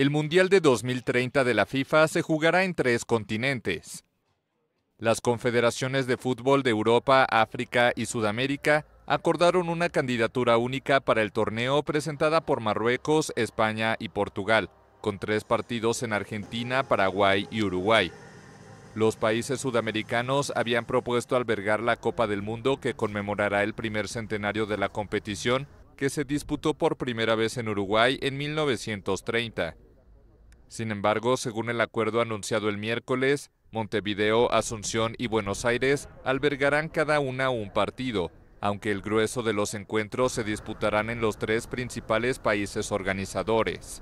El Mundial de 2030 de la FIFA se jugará en tres continentes. Las confederaciones de fútbol de Europa, África y Sudamérica acordaron una candidatura única para el torneo presentada por Marruecos, España y Portugal, con tres partidos en Argentina, Paraguay y Uruguay. Los países sudamericanos habían propuesto albergar la Copa del Mundo que conmemorará el primer centenario de la competición, que se disputó por primera vez en Uruguay en 1930. Sin embargo, según el acuerdo anunciado el miércoles, Montevideo, Asunción y Buenos Aires albergarán cada una un partido, aunque el grueso de los encuentros se disputarán en los tres principales países organizadores.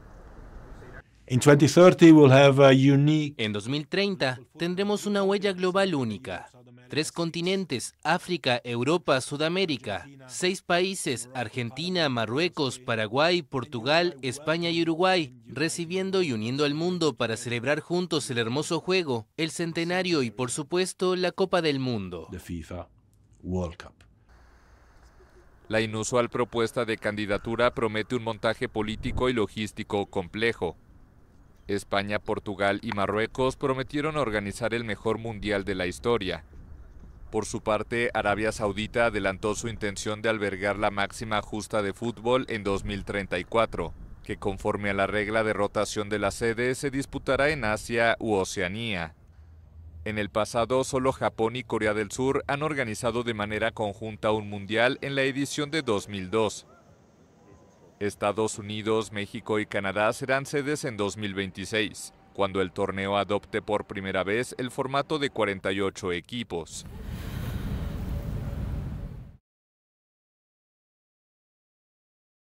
En 2030 tendremos una huella global única. Tres continentes, África, Europa, Sudamérica. Seis países, Argentina, Marruecos, Paraguay, Portugal, España y Uruguay, recibiendo y uniendo al mundo para celebrar juntos el hermoso juego, el centenario y por supuesto la Copa del Mundo. La inusual propuesta de candidatura promete un montaje político y logístico complejo. España, Portugal y Marruecos prometieron organizar el mejor mundial de la historia, por su parte, Arabia Saudita adelantó su intención de albergar la máxima justa de fútbol en 2034, que conforme a la regla de rotación de la sede se disputará en Asia u Oceanía. En el pasado, solo Japón y Corea del Sur han organizado de manera conjunta un mundial en la edición de 2002. Estados Unidos, México y Canadá serán sedes en 2026, cuando el torneo adopte por primera vez el formato de 48 equipos.